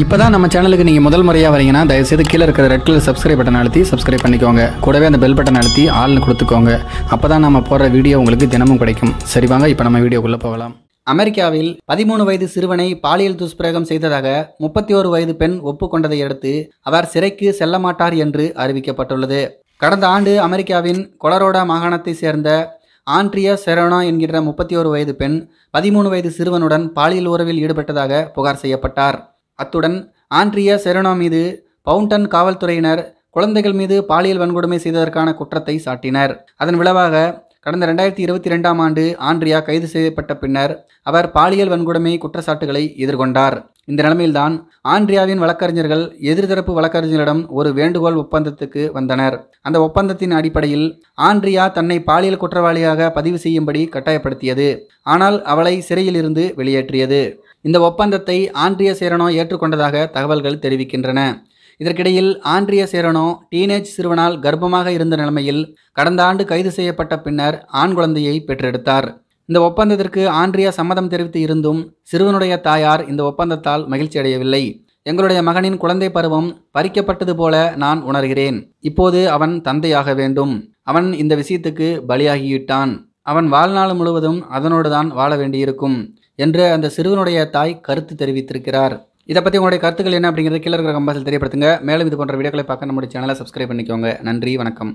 இப்போ தான் நம்ம சேனலுக்கு நீங்கள் முதல் முறையாக வரீங்கன்னா தயவுசெய்து கீழே இருக்கிற ரெட் கலர் சப்ஸ்கிரைப் பட்டன் அழுத்தி சப்ஸ்கிரைப் பண்ணிக்கோங்க கூடவே அந்த பெல் பட்டன் அழுத்தி ஆள்னு கொடுத்துக்கோங்க அப்போ தான் நம்ம போடுற வீடியோ உங்களுக்கு தினமும் கிடைக்கும் சரி வாங்க இப்போ நம்ம வீடியோக்குள்ளே போகலாம் அமெரிக்காவில் பதிமூணு வயது சிறுவனை பாலியல் துஷ்பிரயோகம் செய்ததாக முப்பத்தி ஒரு வயது பெண் ஒப்புக்கொண்டதை அடுத்து அவர் சிறைக்கு செல்ல மாட்டார் என்று அறிவிக்கப்பட்டுள்ளது கடந்த ஆண்டு அமெரிக்காவின் கொலரோடா மாகாணத்தை சேர்ந்த ஆண்ட்ரியா செரோனா என்கிற முப்பத்தி ஒரு வயது பெண் பதிமூணு வயது சிறுவனுடன் பாலியல் உறவில் ஈடுபட்டதாக புகார் செய்யப்பட்டார் அத்துடன் ஆண்ட்ரியா செரனோ மீது பவுண்டன் காவல்துறையினர் குழந்தைகள் மீது பாலியல் வன்கொடுமை செய்ததற்கான குற்றத்தை சாட்டினர் அதன் விளைவாக கடந்த ரெண்டாயிரத்தி இருபத்தி ரெண்டாம் ஆண்டு ஆண்ட்ரியா கைது செய்யப்பட்ட பின்னர் அவர் பாலியல் வன்கொடுமை குற்றச்சாட்டுகளை எதிர்கொண்டார் இந்த நிலைமையில்தான் ஆண்ட்ரியாவின் வழக்கறிஞர்கள் எதிர்தரப்பு வழக்கறிஞரிடம் ஒரு வேண்டுகோள் ஒப்பந்தத்துக்கு வந்தனர் அந்த ஒப்பந்தத்தின் அடிப்படையில் ஆண்ட்ரியா தன்னை பாலியல் குற்றவாளியாக பதிவு செய்யும்படி கட்டாயப்படுத்தியது ஆனால் அவளை சிறையில் வெளியேற்றியது இந்த ஒப்பந்தத்தை ஆண்ட்ரிய சேரனோ ஏற்றுக்கொண்டதாக தகவல்கள் தெரிவிக்கின்றன இதற்கிடையில் ஆண்ட்ரிய சேரனோ டீனேஜ் சிறுவனால் கர்ப்பமாக இருந்த நிலைமையில் கடந்த ஆண்டு கைது செய்யப்பட்ட பின்னர் ஆண் குழந்தையை பெற்றெடுத்தார் இந்த ஒப்பந்தத்திற்கு ஆண்ட்ரியா சம்மதம் தெரிவித்து இருந்தும் சிறுவனுடைய தாயார் இந்த ஒப்பந்தத்தால் மகிழ்ச்சி அடையவில்லை எங்களுடைய மகனின் குழந்தை பருவம் பறிக்கப்பட்டது போல நான் உணர்கிறேன் இப்போது அவன் தந்தையாக வேண்டும் அவன் இந்த விஷயத்துக்கு பலியாகிவிட்டான் அவன் வாழ்நாள் முழுவதும் அதனோடு தான் வாழ வேண்டியிருக்கும் என்று அந்த சிறுவனுடைய தாய் கருத்து தெரிவித்திருக்கிறார் இதை பற்றி உங்களுடைய கருத்துக்கள் என்ன அப்படிங்கிறது கீழே இருக்கிற கம்பாசில் தெரியப்படுத்துங்க மேலும் இது போன்ற வீடியோக்களை பார்க்க நம்முடைய சேனலை சப்ஸ்கிரைப் பண்ணிக்கோங்க நன்றி வணக்கம்